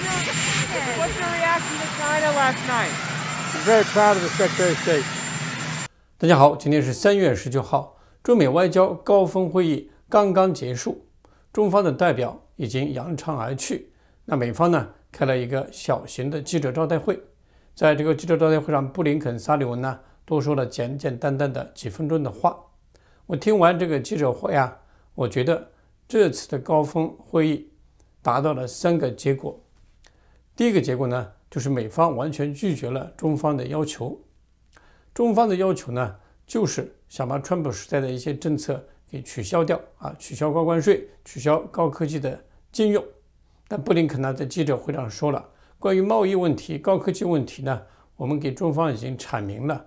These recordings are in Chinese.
not to s what's your reaction to china last night very proud of the secretary's date 大家好今天是三月十九号中美外交高峰会议刚刚结束中方的代表已经扬长而去那美方呢开了一个小型的记者招待会在这个记者招待会上布林肯萨利文呢多说了简简单单的几分钟的话我听完这个记者会啊我觉得这次的高峰会议达到了三个结果第一个结果呢，就是美方完全拒绝了中方的要求。中方的要求呢，就是想把川普时代的一些政策给取消掉啊，取消高关税，取消高科技的禁用。但布林肯呢在记者会上说了，关于贸易问题、高科技问题呢，我们给中方已经阐明了，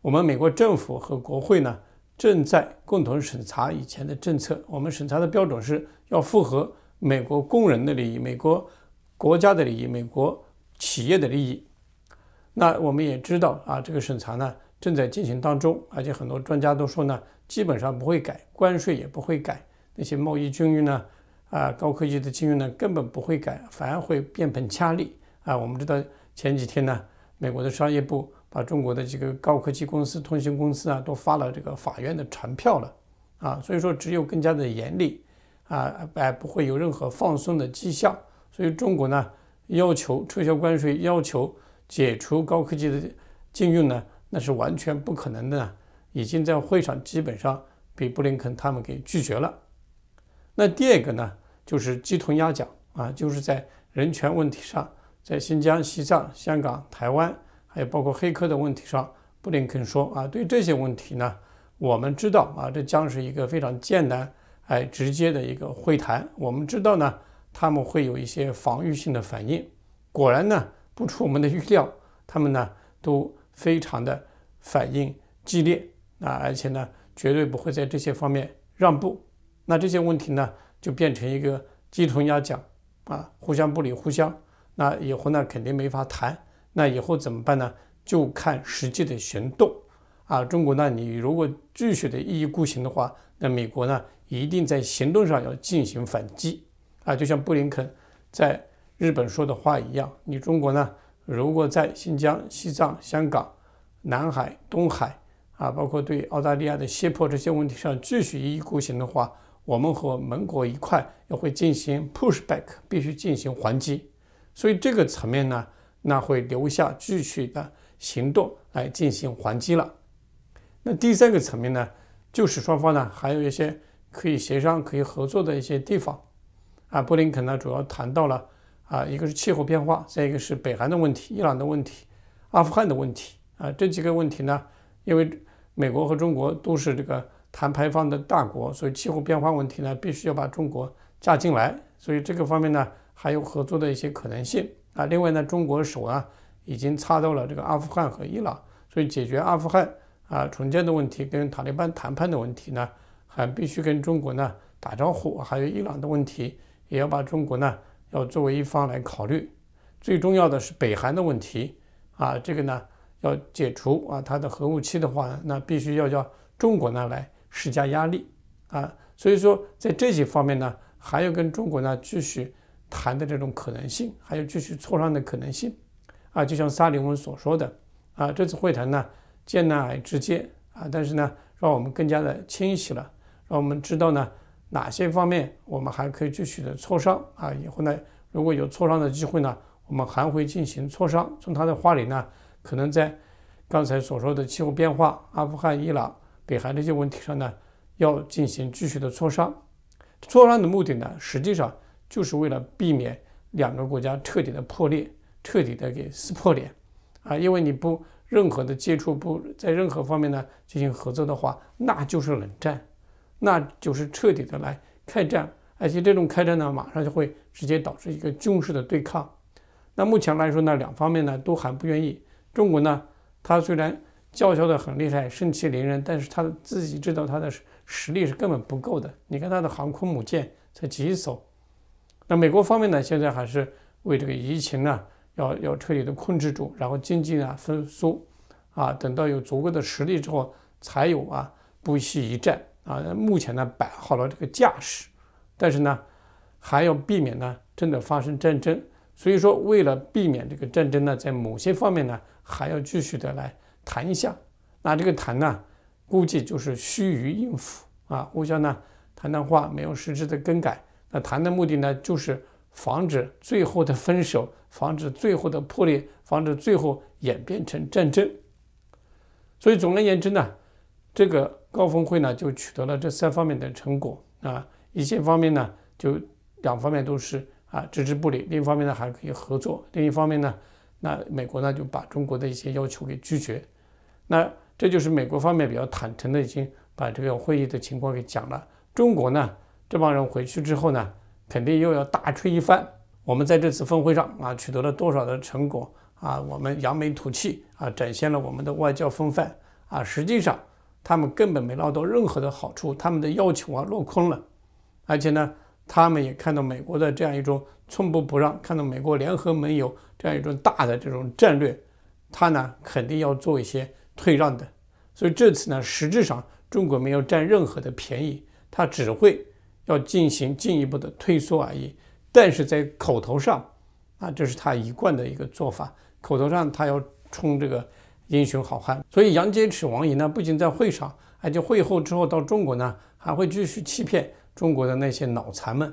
我们美国政府和国会呢正在共同审查以前的政策。我们审查的标准是要符合美国工人的利益，美国。国家的利益，美国企业的利益。那我们也知道啊，这个审查呢正在进行当中，而且很多专家都说呢，基本上不会改，关税也不会改，那些贸易禁运呢，啊，高科技的禁运呢，根本不会改，反而会变本加厉啊。我们知道前几天呢，美国的商业部把中国的几个高科技公司、通讯公司啊，都发了这个法院的传票了啊，所以说只有更加的严厉啊，哎，不会有任何放松的迹象。所以中国呢，要求撤销关税，要求解除高科技的禁运呢，那是完全不可能的。已经在会上基本上被布林肯他们给拒绝了。那第二个呢，就是鸡同鸭讲啊，就是在人权问题上，在新疆、西藏、香港、台湾，还有包括黑客的问题上，布林肯说啊，对这些问题呢，我们知道啊，这将是一个非常艰难、哎，直接的一个会谈。我们知道呢。他们会有一些防御性的反应，果然呢，不出我们的预料，他们呢都非常的反应激烈啊，而且呢绝对不会在这些方面让步。那这些问题呢就变成一个鸡同鸭讲啊，互相不理互相。那以后呢肯定没法谈，那以后怎么办呢？就看实际的行动啊。中国，呢，你如果继续的一意孤行的话，那美国呢一定在行动上要进行反击。啊，就像布林肯在日本说的话一样，你中国呢，如果在新疆、西藏、香港、南海、东海，啊，包括对澳大利亚的胁迫这些问题上继续一意孤行的话，我们和盟国一块要会进行 push back，必须进行还击。所以这个层面呢，那会留下继续的行动来进行还击了。那第三个层面呢，就是双方呢还有一些可以协商、可以合作的一些地方。啊，布林肯呢主要谈到了啊，一个是气候变化，再一个是北韩的问题、伊朗的问题、阿富汗的问题啊。这几个问题呢，因为美国和中国都是这个谈排放的大国，所以气候变化问题呢，必须要把中国加进来。所以这个方面呢，还有合作的一些可能性啊。另外呢，中国手啊已经插到了这个阿富汗和伊朗，所以解决阿富汗啊重建的问题、跟塔利班谈判的问题呢，还必须跟中国呢打招呼，还有伊朗的问题。也要把中国呢，要作为一方来考虑。最重要的是北韩的问题啊，这个呢要解除啊，它的核武器的话，那必须要叫中国呢来施加压力啊。所以说，在这些方面呢，还要跟中国呢继续谈的这种可能性，还有继续磋商的可能性啊。就像萨利文所说的啊，这次会谈呢艰难而直接啊，但是呢，让我们更加的清晰了，让我们知道呢。哪些方面我们还可以继续的磋商啊？以后呢，如果有磋商的机会呢，我们还会进行磋商。从他的话里呢，可能在刚才所说的气候变化、阿富汗、伊朗、北韩这些问题上呢，要进行继续的磋商。磋商的目的呢，实际上就是为了避免两个国家彻底的破裂、彻底的给撕破脸啊。因为你不任何的接触，不在任何方面呢进行合作的话，那就是冷战。那就是彻底的来开战，而且这种开战呢，马上就会直接导致一个军事的对抗。那目前来说呢，两方面呢都还不愿意。中国呢，他虽然叫嚣的很厉害，盛气凌人，但是他自己知道他的实力是根本不够的。你看他的航空母舰才几艘。那美国方面呢，现在还是为这个疫情呢要要彻底的控制住，然后经济呢复苏，啊，等到有足够的实力之后，才有啊不惜一战。啊，目前呢摆好了这个架势，但是呢还要避免呢真的发生战争，所以说为了避免这个战争呢，在某些方面呢还要继续的来谈一下。那这个谈呢，估计就是虚于应付啊，互相呢谈谈话没有实质的更改。那谈的目的呢，就是防止最后的分手，防止最后的破裂，防止最后演变成战争。所以，总而言之呢。这个高峰会呢，就取得了这三方面的成果啊。一些方面呢，就两方面都是啊置之不理；另一方面呢，还可以合作。另一方面呢，那美国呢就把中国的一些要求给拒绝。那这就是美国方面比较坦诚的，已经把这个会议的情况给讲了。中国呢，这帮人回去之后呢，肯定又要大吹一番。我们在这次峰会上啊，取得了多少的成果啊？我们扬眉吐气啊，展现了我们的外交风范啊！实际上。他们根本没捞到任何的好处，他们的要求啊落空了，而且呢，他们也看到美国的这样一种寸步不让，看到美国联合盟友这样一种大的这种战略，他呢肯定要做一些退让的。所以这次呢，实质上中国没有占任何的便宜，他只会要进行进一步的退缩而已。但是在口头上啊，这是他一贯的一个做法，口头上他要冲这个。英雄好汉，所以杨洁篪王毅呢，不仅在会上，而且会后之后到中国呢，还会继续欺骗中国的那些脑残们。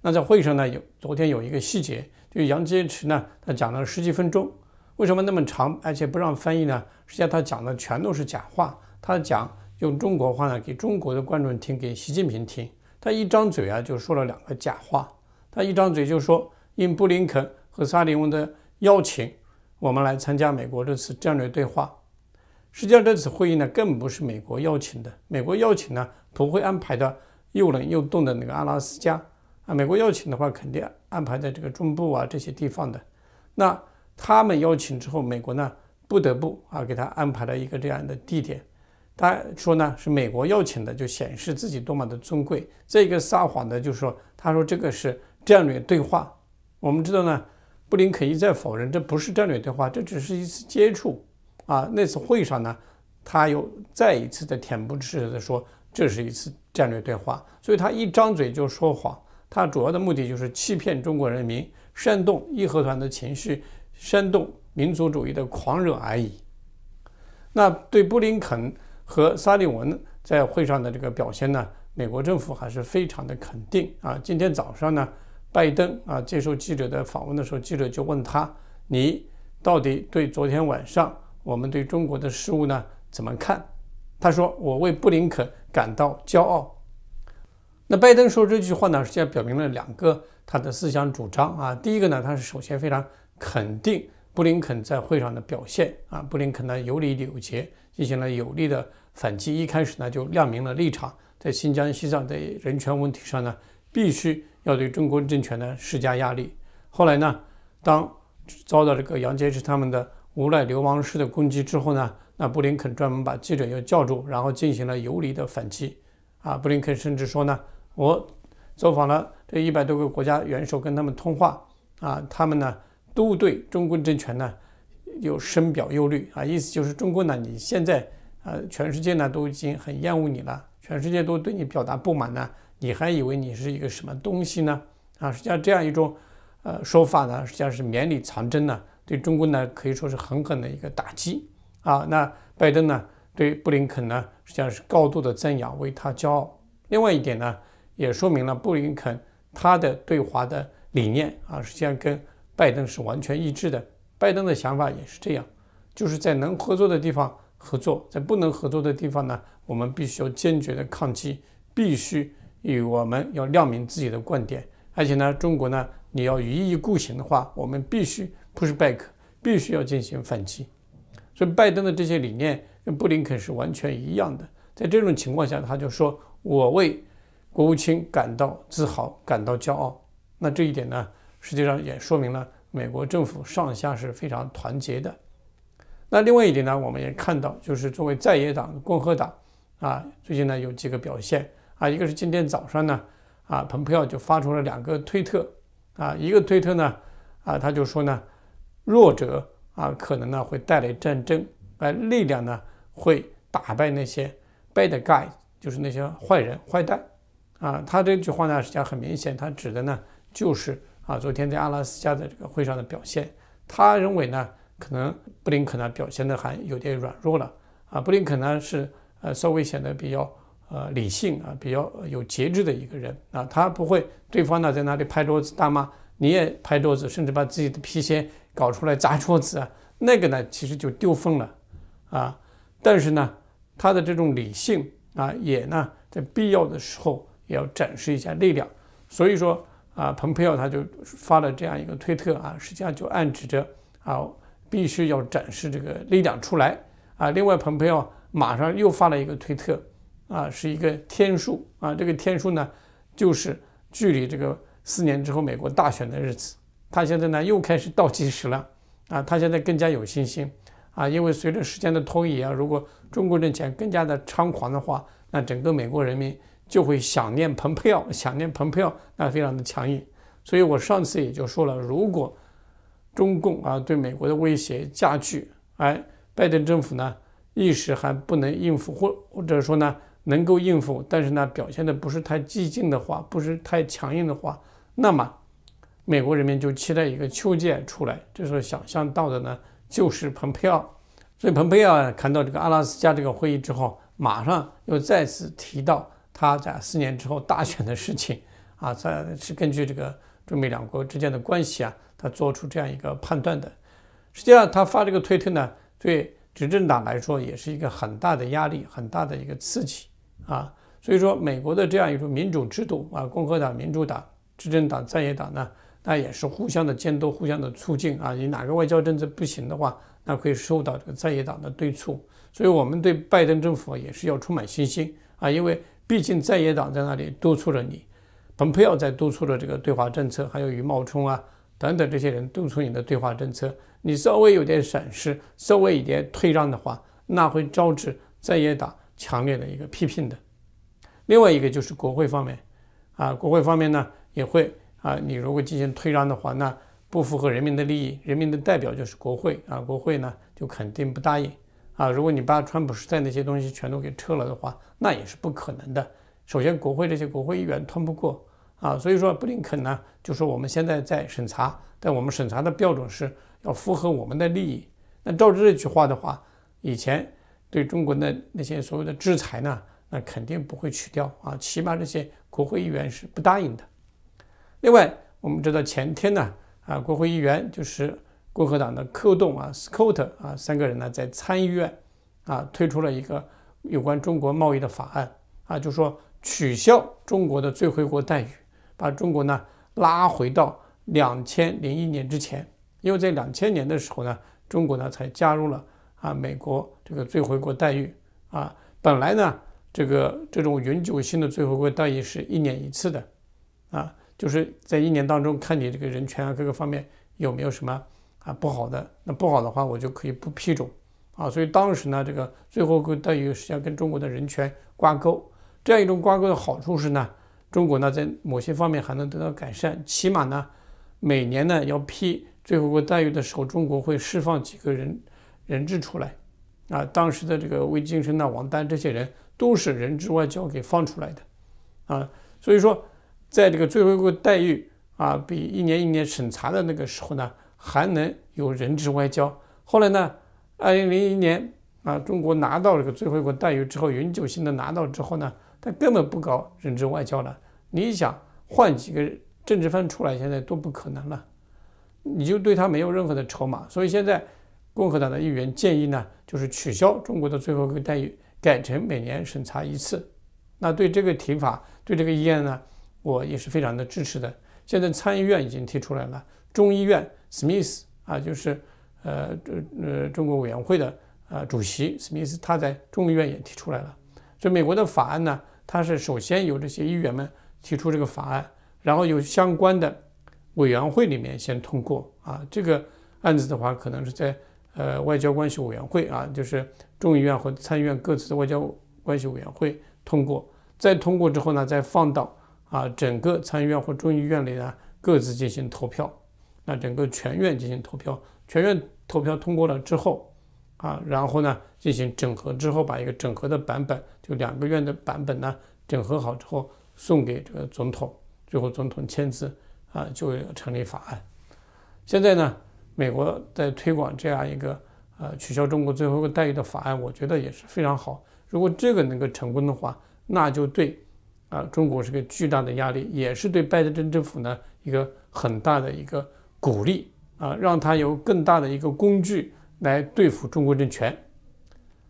那在会上呢，有昨天有一个细节，就是杨洁篪呢，他讲了十几分钟，为什么那么长，而且不让翻译呢？实际上他讲的全都是假话。他讲用中国话呢，给中国的观众听，给习近平听。他一张嘴啊，就说了两个假话。他一张嘴就说，应布林肯和萨利文的邀请。我们来参加美国这次战略对话，实际上这次会议呢，根本不是美国邀请的。美国邀请呢，不会安排的又冷又冻的那个阿拉斯加啊。美国邀请的话，肯定安排在这个中部啊这些地方的。那他们邀请之后，美国呢不得不啊给他安排了一个这样的地点。他说呢是美国邀请的，就显示自己多么的尊贵。这个撒谎的，就是说他说这个是战略对话。我们知道呢。布林肯一再否认这不是战略对话，这只是一次接触。啊，那次会上呢，他又再一次的恬不知耻的说这是一次战略对话，所以他一张嘴就说谎，他主要的目的就是欺骗中国人民，煽动义和团的情绪，煽动民族主义的狂热而已。那对布林肯和萨利文在会上的这个表现呢，美国政府还是非常的肯定啊。今天早上呢。拜登啊，接受记者的访问的时候，记者就问他：“你到底对昨天晚上我们对中国的事务呢怎么看？”他说：“我为布林肯感到骄傲。”那拜登说这句话呢，实际上表明了两个他的思想主张啊。第一个呢，他是首先非常肯定布林肯在会上的表现啊，布林肯呢有理有节，进行了有力的反击。一开始呢就亮明了立场，在新疆、西藏的人权问题上呢，必须。要对中国政权呢施加压力。后来呢，当遭到这个杨洁篪他们的无赖流氓式的攻击之后呢，那布林肯专门把记者又叫住，然后进行了游离的反击。啊，布林肯甚至说呢，我走访了这一百多个国家元首，跟他们通话。啊，他们呢都对中国政权呢有深表忧虑。啊，意思就是中国呢，你现在啊，全世界呢都已经很厌恶你了，全世界都对你表达不满呢。你还以为你是一个什么东西呢？啊，实际上这样一种，呃，说法呢，实际上是绵里藏针呢，对中国呢可以说是狠狠的一个打击啊。那拜登呢，对布林肯呢，实际上是高度的赞扬，为他骄傲。另外一点呢，也说明了布林肯他的对华的理念啊，实际上跟拜登是完全一致的。拜登的想法也是这样，就是在能合作的地方合作，在不能合作的地方呢，我们必须要坚决的抗击，必须。与我们要亮明自己的观点，而且呢，中国呢，你要一意孤行的话，我们必须不是 back，必须要进行反击。所以，拜登的这些理念跟布林肯是完全一样的。在这种情况下，他就说我为国务卿感到自豪，感到骄傲。那这一点呢，实际上也说明了美国政府上下是非常团结的。那另外一点呢，我们也看到，就是作为在野党的共和党啊，最近呢有几个表现。啊，一个是今天早上呢，啊，蓬佩奥就发出了两个推特，啊，一个推特呢，啊，他就说呢，弱者啊，可能呢会带来战争，而力量呢会打败那些 bad guy，就是那些坏人、坏蛋，啊，他这句话呢实际上很明显，他指的呢就是啊，昨天在阿拉斯加的这个会上的表现，他认为呢，可能布林肯呢表现的还有点软弱了，啊，布林肯呢是呃稍微显得比较。呃，理性啊，比较有节制的一个人啊，他不会对方呢在那里拍桌子大骂，你也拍桌子，甚至把自己的皮鞋搞出来砸桌子啊，那个呢其实就丢分了，啊，但是呢他的这种理性啊，也呢在必要的时候也要展示一下力量，所以说啊，蓬佩奥他就发了这样一个推特啊，实际上就暗指着啊，必须要展示这个力量出来啊，另外蓬佩奥马上又发了一个推特。啊，是一个天数啊，这个天数呢，就是距离这个四年之后美国大选的日子。他现在呢又开始倒计时了啊，他现在更加有信心啊，因为随着时间的推移啊，如果中国政钱更加的猖狂的话，那整个美国人民就会想念蓬佩奥，想念蓬佩奥，那非常的强硬。所以我上次也就说了，如果中共啊对美国的威胁加剧，哎，拜登政府呢一时还不能应付，或或者说呢？能够应付，但是呢，表现的不是太激进的话，不是太强硬的话，那么美国人民就期待一个秋剑出来。这时候想象到的呢，就是蓬佩奥。所以，蓬佩奥看到这个阿拉斯加这个会议之后，马上又再次提到他在四年之后大选的事情啊。在是根据这个中美两国之间的关系啊，他做出这样一个判断的。实际上，他发这个推特呢，对执政党来说也是一个很大的压力，很大的一个刺激。啊，所以说美国的这样一种民主制度啊，共和党、民主党、执政党、在野党呢，那也是互相的监督、互相的促进啊。你哪个外交政策不行的话，那会受到这个在野党的对促。所以，我们对拜登政府也是要充满信心啊，因为毕竟在野党在那里督促着你，蓬佩奥在督促着这个对华政策，还有与茂冲啊等等这些人督促你的对华政策。你稍微有点闪失，稍微有点退让的话，那会招致在野党。强烈的一个批评的，另外一个就是国会方面，啊，国会方面呢也会啊，你如果进行退让的话，那不符合人民的利益，人民的代表就是国会啊，国会呢就肯定不答应啊。如果你把《川普时代》那些东西全都给撤了的话，那也是不可能的。首先，国会这些国会议员通不过啊，所以说布林肯呢就说我们现在在审查，但我们审查的标准是要符合我们的利益。那照着这句话的话，以前。对中国的那些所谓的制裁呢，那肯定不会取掉啊，起码这些国会议员是不答应的。另外，我们知道前天呢，啊，国会议员就是共和党的科动啊，Scott 啊，三个人呢在参议院啊推出了一个有关中国贸易的法案啊，就说取消中国的最惠国待遇，把中国呢拉回到两千零一年之前，因为在两千年的时候呢，中国呢才加入了。啊，美国这个最回国待遇啊，本来呢，这个这种永久性的最回国待遇是一年一次的，啊，就是在一年当中看你这个人权啊各个方面有没有什么啊不好的，那不好的话我就可以不批准啊。所以当时呢，这个最回国待遇实际上跟中国的人权挂钩。这样一种挂钩的好处是呢，中国呢在某些方面还能得到改善，起码呢每年呢要批最惠国待遇的时候，中国会释放几个人。人质出来，啊，当时的这个魏金生呐、王丹这些人都是人质外交给放出来的，啊，所以说在这个最后一个待遇啊，比一年一年审查的那个时候呢，还能有人质外交。后来呢，二零零一年啊，中国拿到这个最后一个待遇之后，永久性的拿到之后呢，他根本不搞人质外交了。你想换几个政治犯出来，现在都不可能了，你就对他没有任何的筹码。所以现在。共和党的议员建议呢，就是取消中国的最后一个待遇，改成每年审查一次。那对这个提法，对这个议案呢，我也是非常的支持的。现在参议院已经提出来了，众议院 Smith 啊，就是呃呃中国委员会的呃主席 Smith，他在众议院也提出来了。所以美国的法案呢，它是首先由这些议员们提出这个法案，然后由相关的委员会里面先通过啊。这个案子的话，可能是在。呃，外交关系委员会啊，就是众议院或参议院各自的外交关系委员会通过，再通过之后呢，再放到啊整个参议院或众议院里呢各自进行投票，那整个全院进行投票，全院投票通过了之后啊，然后呢进行整合之后，把一个整合的版本，就两个院的版本呢整合好之后送给这个总统，最后总统签字啊就成立法案。现在呢。美国在推广这样一个呃取消中国最后一个待遇的法案，我觉得也是非常好。如果这个能够成功的话，那就对啊中国是个巨大的压力，也是对拜登政府呢一个很大的一个鼓励啊，让他有更大的一个工具来对付中国政权。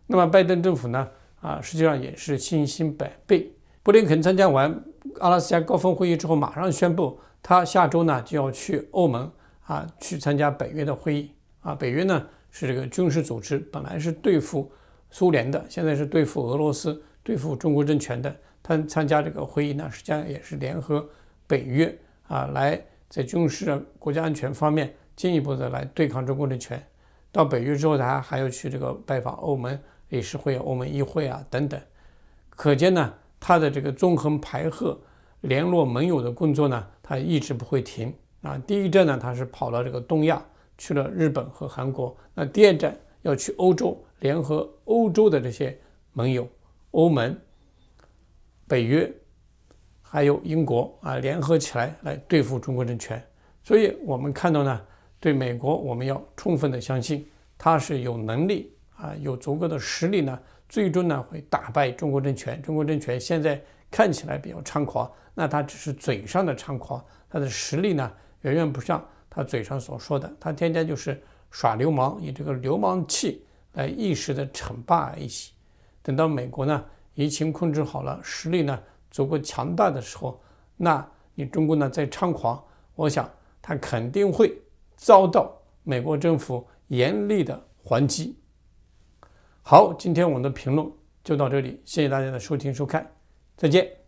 那么拜登政府呢啊，实际上也是信心百倍。布林肯参加完阿拉斯加高峰会议之后，马上宣布他下周呢就要去欧盟。啊，去参加北约的会议啊！北约呢是这个军事组织，本来是对付苏联的，现在是对付俄罗斯、对付中国政权的。他参加这个会议呢，实际上也是联合北约啊，来在军事国家安全方面进一步的来对抗中国政权。到北约之后，他还要去这个拜访欧盟理事会、欧盟议会啊等等。可见呢，他的这个纵横捭阖、联络盟友的工作呢，他一直不会停。啊，第一站呢，他是跑到这个东亚，去了日本和韩国。那第二站要去欧洲，联合欧洲的这些盟友，欧盟、北约，还有英国啊，联合起来来对付中国政权。所以，我们看到呢，对美国，我们要充分的相信，他是有能力啊，有足够的实力呢，最终呢会打败中国政权。中国政权现在看起来比较猖狂，那他只是嘴上的猖狂，他的实力呢？远远不像他嘴上所说的，他天天就是耍流氓，以这个流氓气来一时的逞霸一已。等到美国呢疫情控制好了，实力呢足够强大的时候，那你中国呢再猖狂，我想他肯定会遭到美国政府严厉的还击。好，今天我们的评论就到这里，谢谢大家的收听收看，再见。